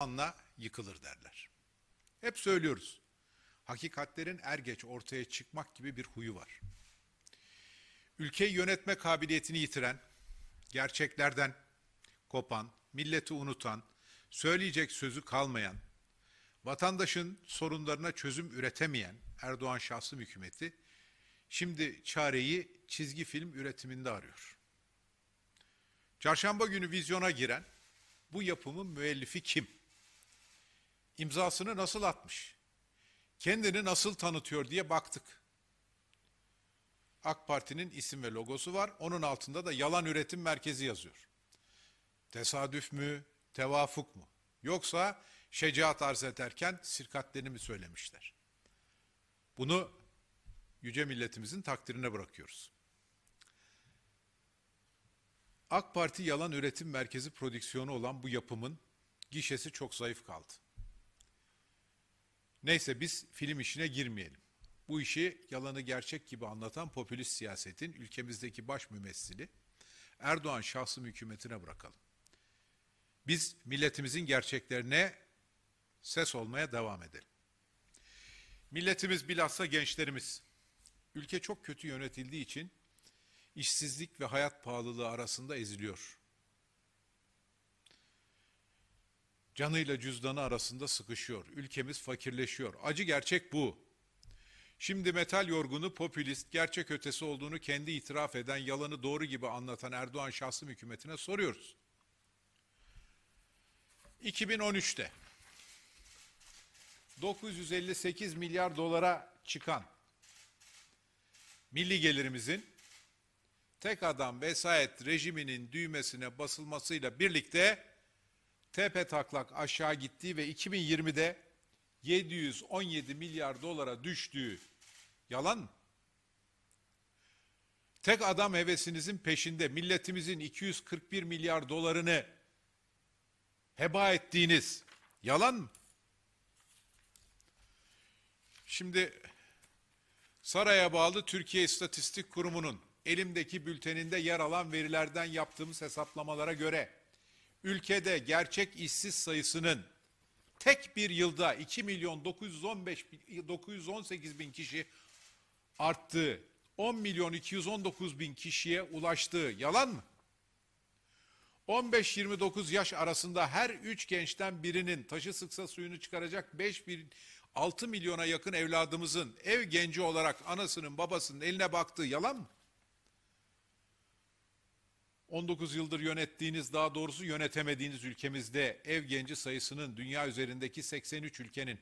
anla yıkılır derler. Hep söylüyoruz. Hakikatlerin er geç ortaya çıkmak gibi bir huyu var. Ülkeyi yönetme kabiliyetini yitiren, gerçeklerden kopan, milleti unutan, söyleyecek sözü kalmayan, vatandaşın sorunlarına çözüm üretemeyen Erdoğan şahsım hükümeti şimdi çareyi çizgi film üretiminde arıyor. Çarşamba günü vizyona giren bu yapımın müellifi kim? imzasını nasıl atmış? Kendini nasıl tanıtıyor diye baktık. AK Parti'nin isim ve logosu var. Onun altında da yalan üretim merkezi yazıyor. Tesadüf mü, tevafuk mu? Yoksa şecaat arz ederken sirkatlerini mi söylemişler? Bunu yüce milletimizin takdirine bırakıyoruz. AK Parti Yalan Üretim Merkezi prodüksiyonu olan bu yapımın gişesi çok zayıf kaldı. Neyse biz film işine girmeyelim. Bu işi yalanı gerçek gibi anlatan popülist siyasetin ülkemizdeki baş mümessili Erdoğan şahsım hükümetine bırakalım. Biz milletimizin gerçeklerine ses olmaya devam edelim. Milletimiz bilhassa gençlerimiz. Ülke çok kötü yönetildiği için işsizlik ve hayat pahalılığı arasında eziliyor. canıyla cüzdanı arasında sıkışıyor. Ülkemiz fakirleşiyor. Acı gerçek bu. Şimdi metal yorgunu, popülist, gerçek ötesi olduğunu kendi itiraf eden, yalanı doğru gibi anlatan Erdoğan şahsım hükümetine soruyoruz. 2013'te 958 milyar dolara çıkan milli gelirimizin tek adam vesayet rejiminin düğmesine basılmasıyla birlikte tepe taklak aşağı gittiği ve 2020'de 717 milyar dolara düştüğü yalan Tek adam hevesinizin peşinde milletimizin 241 milyar dolarını heba ettiğiniz yalan mı? Şimdi Saray'a bağlı Türkiye İstatistik Kurumu'nun elimdeki bülteninde yer alan verilerden yaptığımız hesaplamalara göre ülkede gerçek işsiz sayısının tek bir yılda 2 milyon 915 918 bin kişi arttığı, 10 milyon 219 bin kişiye ulaştığı yalan mı? 15-29 yaş arasında her 3 gençten birinin taşı sıksa suyunu çıkaracak 5 bin 6 milyona yakın evladımızın ev genci olarak anasının babasının eline baktığı yalan mı? 19 yıldır yönettiğiniz, daha doğrusu yönetemediğiniz ülkemizde ev genci sayısının dünya üzerindeki 83 ülkenin,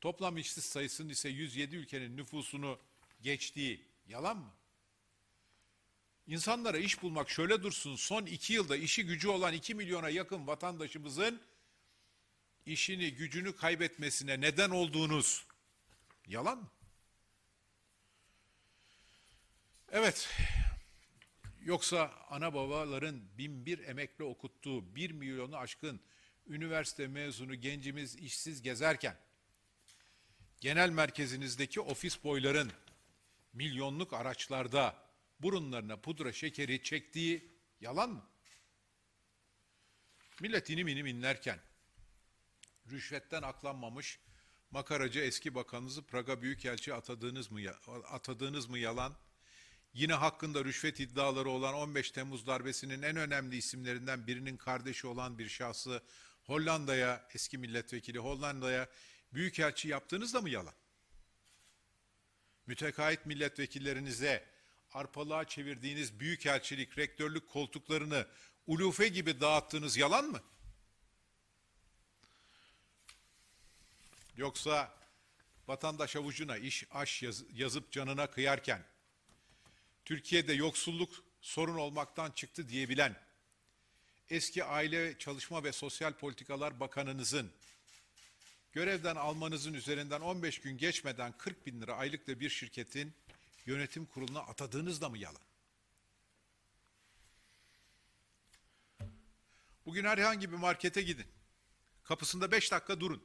toplam işsiz sayısının ise 107 ülkenin nüfusunu geçtiği yalan mı? İnsanlara iş bulmak şöyle dursun, son iki yılda işi gücü olan 2 milyona yakın vatandaşımızın işini, gücünü kaybetmesine neden olduğunuz yalan mı? Evet, Yoksa ana babaların bin bir emekle okuttuğu bir milyonu aşkın üniversite mezunu gencimiz işsiz gezerken, genel merkezinizdeki ofis boyların milyonluk araçlarda burunlarına pudra şekeri çektiği yalan mı? Millet inim inim inlerken, rüşvetten aklanmamış makaracı eski bakanınızı Praga Büyükelçi atadığınız mı, atadığınız mı yalan? Yine hakkında rüşvet iddiaları olan 15 Temmuz darbesinin en önemli isimlerinden birinin kardeşi olan bir şahsı Hollanda'ya, eski milletvekili Hollanda'ya büyükelçi yaptığınız da mı yalan? Mütekait milletvekillerinize arpalığa çevirdiğiniz büyükelçilik, rektörlük koltuklarını ulufe gibi dağıttığınız yalan mı? Yoksa vatandaş avucuna iş aş yazıp canına kıyarken Türkiye'de yoksulluk sorun olmaktan çıktı diyebilen eski Aile Çalışma ve Sosyal Politikalar Bakanınızın görevden almanızın üzerinden 15 gün geçmeden 40 bin lira aylıkla bir şirketin yönetim kuruluna atadığınız da mı yalan? Bugün herhangi bir markete gidin. Kapısında 5 dakika durun.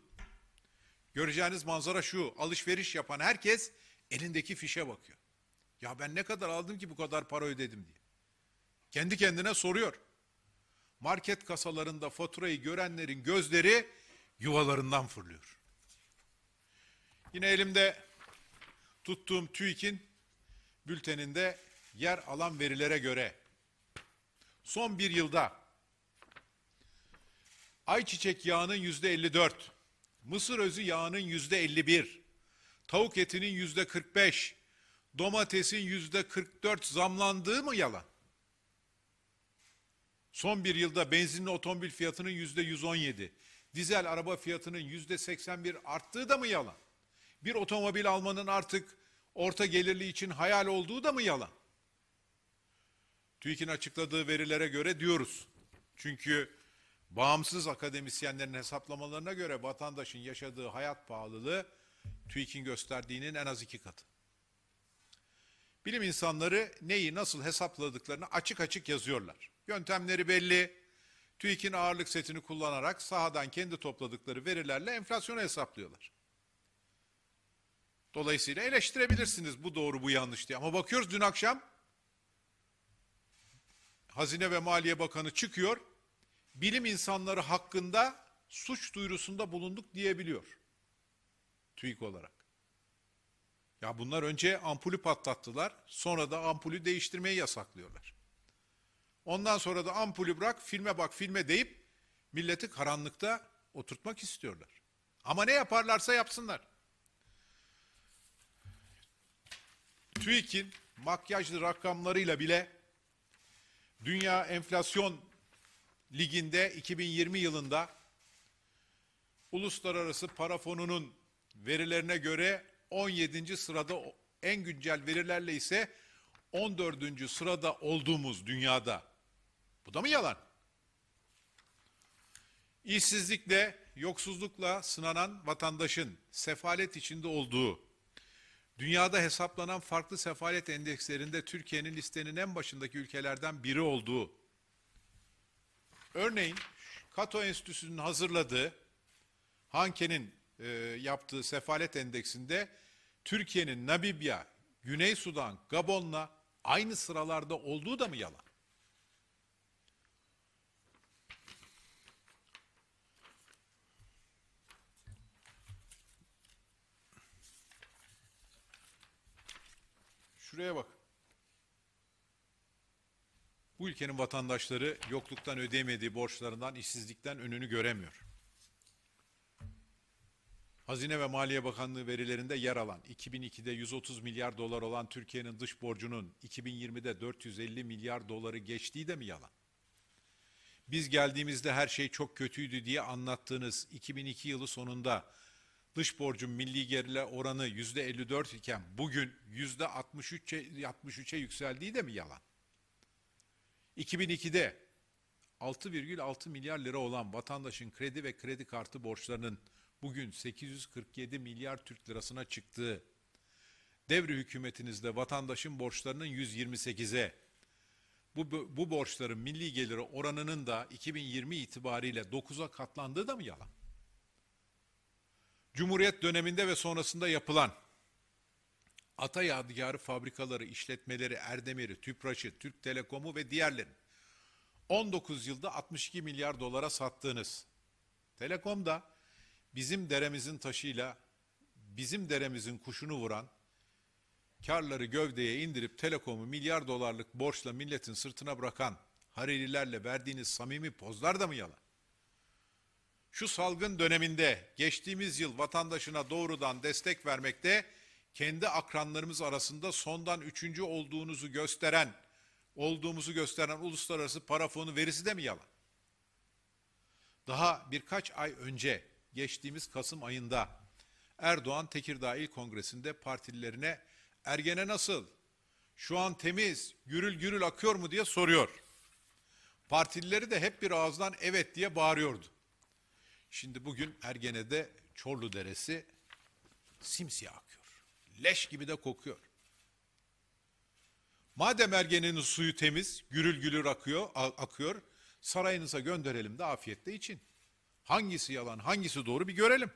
Göreceğiniz manzara şu, alışveriş yapan herkes elindeki fişe bakıyor. Ya ben ne kadar aldım ki bu kadar para ödedim diye. Kendi kendine soruyor. Market kasalarında faturayı görenlerin gözleri yuvalarından fırlıyor. Yine elimde tuttuğum TÜİK'in bülteninde yer alan verilere göre son bir yılda ayçiçek yağının yüzde 54, mısır özü yağının yüzde 51, tavuk etinin yüzde 45, domatesin yüzde 44 zamlandığı mı yalan? Son bir yılda benzinli otomobil fiyatının yüzde 117, dizel araba fiyatının yüzde 81 arttığı da mı yalan? Bir otomobil almanın artık orta gelirli için hayal olduğu da mı yalan? TÜİK'in açıkladığı verilere göre diyoruz. Çünkü bağımsız akademisyenlerin hesaplamalarına göre vatandaşın yaşadığı hayat pahalılığı TÜİK'in gösterdiğinin en az iki katı bilim insanları neyi nasıl hesapladıklarını açık açık yazıyorlar. Yöntemleri belli. TÜİK'in ağırlık setini kullanarak sahadan kendi topladıkları verilerle enflasyonu hesaplıyorlar. Dolayısıyla eleştirebilirsiniz bu doğru bu yanlış diye. Ama bakıyoruz dün akşam Hazine ve Maliye Bakanı çıkıyor. Bilim insanları hakkında suç duyurusunda bulunduk diyebiliyor. TÜİK olarak. Ya bunlar önce ampulü patlattılar, sonra da ampulü değiştirmeyi yasaklıyorlar. Ondan sonra da ampulü bırak, filme bak, filme deyip milleti karanlıkta oturtmak istiyorlar. Ama ne yaparlarsa yapsınlar. TÜİK'in makyajlı rakamlarıyla bile dünya enflasyon liginde 2020 yılında uluslararası para fonunun verilerine göre 17. sırada en güncel verilerle ise 14. sırada olduğumuz dünyada. Bu da mı yalan? İşsizlikle, yoksullukla sınanan vatandaşın sefalet içinde olduğu, dünyada hesaplanan farklı sefalet endekslerinde Türkiye'nin listenin en başındaki ülkelerden biri olduğu, örneğin Kato Enstitüsü'nün hazırladığı Hanke'nin e, yaptığı sefalet endeksinde Türkiye'nin Namibya, Güney Sudan, Gabon'la aynı sıralarda olduğu da mı yalan? Şuraya bak. Bu ülkenin vatandaşları yokluktan ödeyemediği borçlarından, işsizlikten önünü göremiyor. Hazine ve Maliye Bakanlığı verilerinde yer alan 2002'de 130 milyar dolar olan Türkiye'nin dış borcunun 2020'de 450 milyar doları geçtiği de mi yalan? Biz geldiğimizde her şey çok kötüydü diye anlattığınız 2002 yılı sonunda dış borcun milli gerile oranı %54 iken bugün %63'e 63'e yükseldiği de mi yalan? 2002'de 6,6 milyar lira olan vatandaşın kredi ve kredi kartı borçlarının bugün 847 milyar Türk lirasına çıktığı, devri hükümetinizde vatandaşın borçlarının 128'e, bu, bu borçların milli geliri oranının da 2020 itibariyle 9'a katlandığı da mı yalan? Cumhuriyet döneminde ve sonrasında yapılan ata yadigarı fabrikaları, işletmeleri, Erdemir'i, Tüpraş'ı, Türk Telekom'u ve diğerlerini 19 yılda 62 milyar dolara sattığınız, Telekom'da bizim deremizin taşıyla bizim deremizin kuşunu vuran, karları gövdeye indirip Telekom'u milyar dolarlık borçla milletin sırtına bırakan Harililerle verdiğiniz samimi pozlar da mı yalan? Şu salgın döneminde geçtiğimiz yıl vatandaşına doğrudan destek vermekte kendi akranlarımız arasında sondan üçüncü olduğunuzu gösteren, olduğumuzu gösteren uluslararası para fonu verisi de mi yalan? Daha birkaç ay önce geçtiğimiz Kasım ayında Erdoğan Tekirdağ İl Kongresi'nde partililerine Ergene nasıl? Şu an temiz, gürül gürül akıyor mu diye soruyor. Partilileri de hep bir ağızdan evet diye bağırıyordu. Şimdi bugün Ergene'de Çorlu Deresi simsiyah akıyor. Leş gibi de kokuyor. Madem Ergene'nin suyu temiz, gürül gürül akıyor, akıyor, sarayınıza gönderelim de afiyetle için. Hangisi yalan, hangisi doğru bir görelim.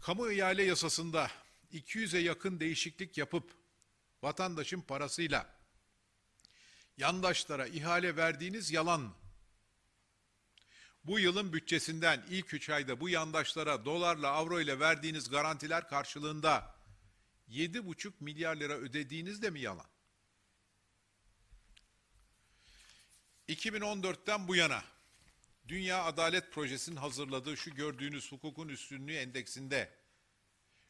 Kamu ihale yasasında 200'e yakın değişiklik yapıp vatandaşın parasıyla yandaşlara ihale verdiğiniz yalan mı? Bu yılın bütçesinden ilk 3 ayda bu yandaşlara dolarla avro ile verdiğiniz garantiler karşılığında 7,5 milyar lira ödediğiniz de mi yalan? 2014'ten bu yana Dünya Adalet Projesi'nin hazırladığı şu gördüğünüz hukukun üstünlüğü endeksinde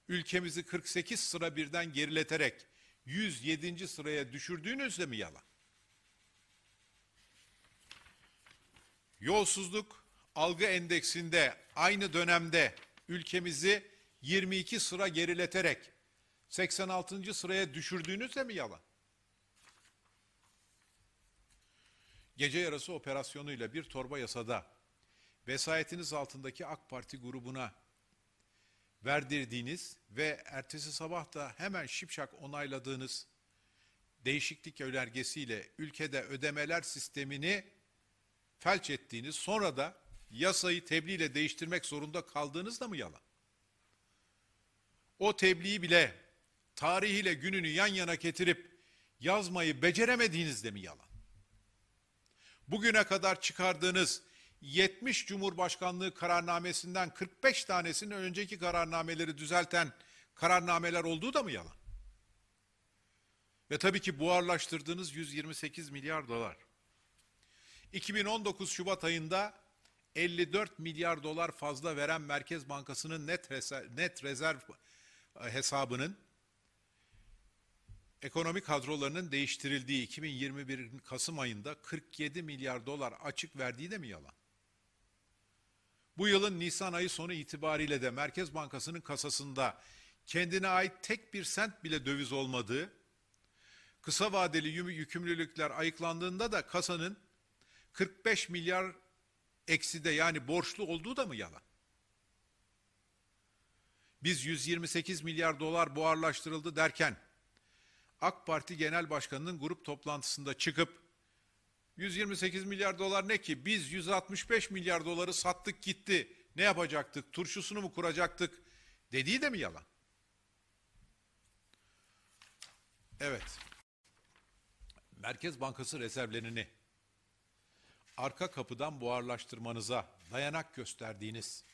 ülkemizi 48 sıra birden gerileterek 107. sıraya düşürdüğünüz de mi yalan? Yolsuzluk algı endeksinde aynı dönemde ülkemizi 22 sıra gerileterek 86. sıraya düşürdüğünüz de mi yalan? gece yarısı operasyonuyla bir torba yasada vesayetiniz altındaki AK Parti grubuna verdirdiğiniz ve ertesi sabah da hemen şipşak onayladığınız değişiklik önergesiyle ülkede ödemeler sistemini felç ettiğiniz, sonra da yasayı tebliğle değiştirmek zorunda kaldığınız da mı yalan? O tebliği bile tarihiyle gününü yan yana getirip yazmayı beceremediğiniz de mi yalan? bugüne kadar çıkardığınız 70 Cumhurbaşkanlığı kararnamesinden 45 tanesinin önceki kararnameleri düzelten kararnameler olduğu da mı yalan? Ve tabii ki buharlaştırdığınız 128 milyar dolar. 2019 Şubat ayında 54 milyar dolar fazla veren Merkez Bankası'nın net, reser net rezerv hesabının Ekonomik kadrolarının değiştirildiği 2021 Kasım ayında 47 milyar dolar açık verdiği de mi yalan? Bu yılın Nisan ayı sonu itibariyle de Merkez Bankası'nın kasasında kendine ait tek bir sent bile döviz olmadığı, kısa vadeli yükümlülükler ayıklandığında da kasanın 45 milyar ekside yani borçlu olduğu da mı yalan? Biz 128 milyar dolar buharlaştırıldı derken AK Parti Genel Başkanı'nın grup toplantısında çıkıp 128 milyar dolar ne ki biz 165 milyar doları sattık gitti ne yapacaktık turşusunu mu kuracaktık dediği de mi yalan? Evet. Merkez Bankası rezervlerini arka kapıdan buharlaştırmanıza dayanak gösterdiğiniz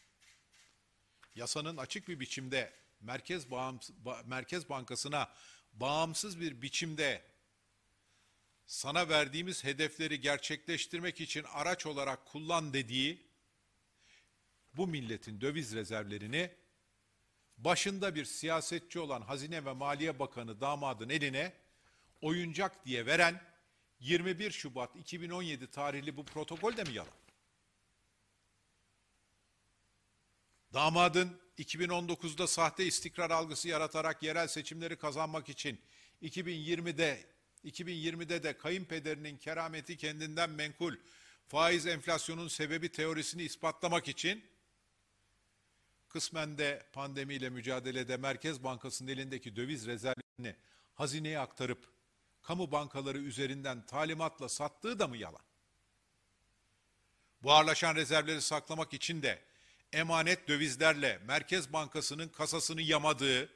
yasanın açık bir biçimde Merkez, Merkez Bankası'na bağımsız bir biçimde sana verdiğimiz hedefleri gerçekleştirmek için araç olarak kullan dediği bu milletin döviz rezervlerini başında bir siyasetçi olan Hazine ve Maliye Bakanı damadın eline oyuncak diye veren 21 Şubat 2017 tarihli bu protokol de mi yalan? Damadın 2019'da sahte istikrar algısı yaratarak yerel seçimleri kazanmak için 2020'de 2020'de de kayınpederinin kerameti kendinden menkul faiz enflasyonun sebebi teorisini ispatlamak için kısmen de pandemiyle mücadelede Merkez Bankası'nın elindeki döviz rezervini hazineye aktarıp kamu bankaları üzerinden talimatla sattığı da mı yalan? Buharlaşan rezervleri saklamak için de emanet dövizlerle Merkez Bankası'nın kasasını yamadığı,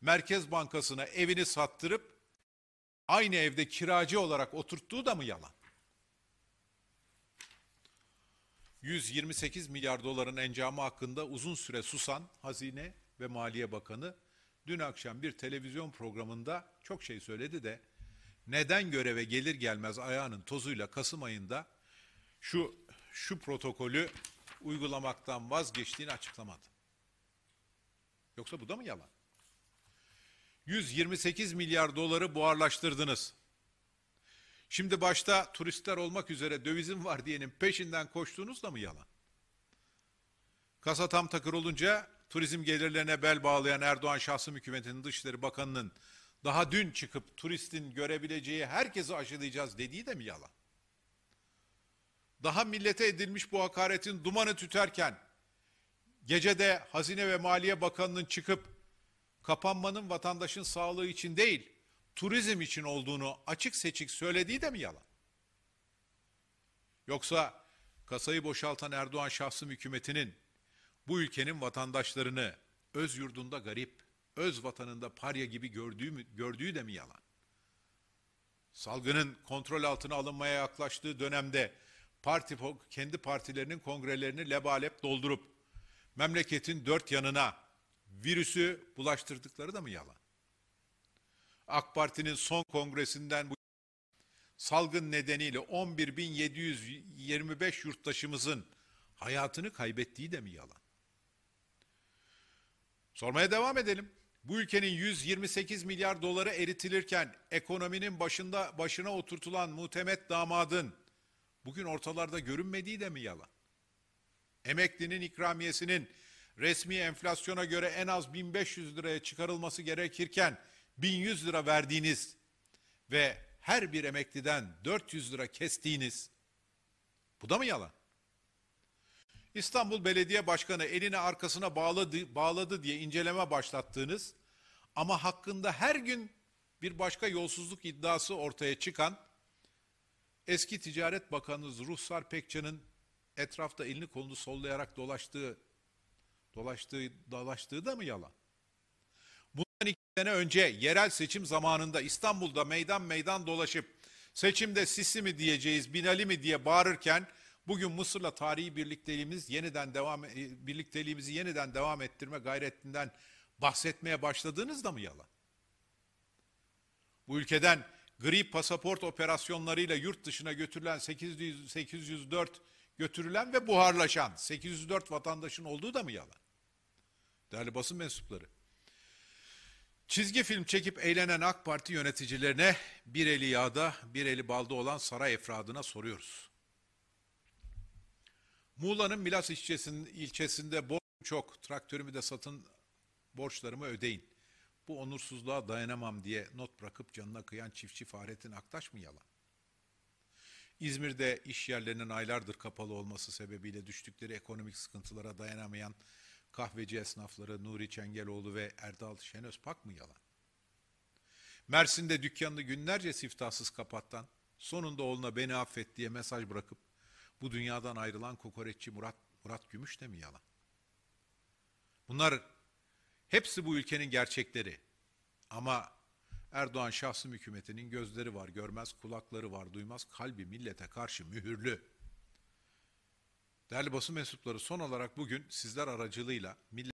Merkez Bankası'na evini sattırıp aynı evde kiracı olarak oturttuğu da mı yalan? 128 milyar doların encamı hakkında uzun süre susan Hazine ve Maliye Bakanı dün akşam bir televizyon programında çok şey söyledi de neden göreve gelir gelmez ayağının tozuyla Kasım ayında şu şu protokolü uygulamaktan vazgeçtiğini açıklamadı. Yoksa bu da mı yalan? 128 milyar doları buharlaştırdınız. Şimdi başta turistler olmak üzere dövizin var diyenin peşinden koştuğunuz da mı yalan? Kasa tam takır olunca turizm gelirlerine bel bağlayan Erdoğan şahsım hükümetinin Dışişleri Bakanı'nın daha dün çıkıp turistin görebileceği herkesi aşılayacağız dediği de mi yalan? daha millete edilmiş bu hakaretin dumanı tüterken gecede Hazine ve Maliye Bakanı'nın çıkıp kapanmanın vatandaşın sağlığı için değil, turizm için olduğunu açık seçik söylediği de mi yalan? Yoksa kasayı boşaltan Erdoğan şahsım hükümetinin bu ülkenin vatandaşlarını öz yurdunda garip, öz vatanında parya gibi gördüğü, mü, gördüğü de mi yalan? Salgının kontrol altına alınmaya yaklaştığı dönemde parti kendi partilerinin kongrelerini lebalep doldurup memleketin dört yanına virüsü bulaştırdıkları da mı yalan? AK Parti'nin son kongresinden bu salgın nedeniyle 11.725 yurttaşımızın hayatını kaybettiği de mi yalan? Sormaya devam edelim. Bu ülkenin 128 milyar doları eritilirken ekonominin başında başına oturtulan muhtemet damadın Bugün ortalarda görünmediği de mi yalan? Emeklinin ikramiyesinin resmi enflasyona göre en az 1500 liraya çıkarılması gerekirken 1100 lira verdiğiniz ve her bir emekliden 400 lira kestiğiniz bu da mı yalan? İstanbul Belediye Başkanı eline arkasına bağladı, bağladı diye inceleme başlattığınız ama hakkında her gün bir başka yolsuzluk iddiası ortaya çıkan Eski Ticaret Bakanınız Ruhsar Pekçen'in etrafta elini kolunu sollayarak dolaştığı dolaştığı dolaştığı da mı yalan? Bundan iki sene önce yerel seçim zamanında İstanbul'da meydan meydan dolaşıp seçimde Sisi mi diyeceğiz, Binali mi diye bağırırken bugün Mısır'la tarihi birlikteliğimiz yeniden devam e, birlikteliğimizi yeniden devam ettirme gayretinden bahsetmeye başladığınız da mı yalan? Bu ülkeden gri pasaport operasyonlarıyla yurt dışına götürülen 800, 804 götürülen ve buharlaşan 804 vatandaşın olduğu da mı yalan? Değerli basın mensupları. Çizgi film çekip eğlenen AK Parti yöneticilerine bir eli yağda, bir eli balda olan saray efradına soruyoruz. Muğla'nın Milas ilçesinde, ilçesinde borç çok, traktörümü de satın, borçlarımı ödeyin bu onursuzluğa dayanamam diye not bırakıp canına kıyan çiftçi Fahrettin Aktaş mı yalan? İzmir'de iş yerlerinin aylardır kapalı olması sebebiyle düştükleri ekonomik sıkıntılara dayanamayan kahveci esnafları Nuri Çengeloğlu ve Erdal Şenözpak mı yalan? Mersin'de dükkanını günlerce siftahsız kapattan, sonunda oğluna beni affet diye mesaj bırakıp bu dünyadan ayrılan kokoreççi Murat, Murat Gümüş de mi yalan? Bunlar Hepsi bu ülkenin gerçekleri. Ama Erdoğan şahsım hükümetinin gözleri var, görmez, kulakları var, duymaz, kalbi millete karşı mühürlü. Değerli basın mensupları son olarak bugün sizler aracılığıyla millet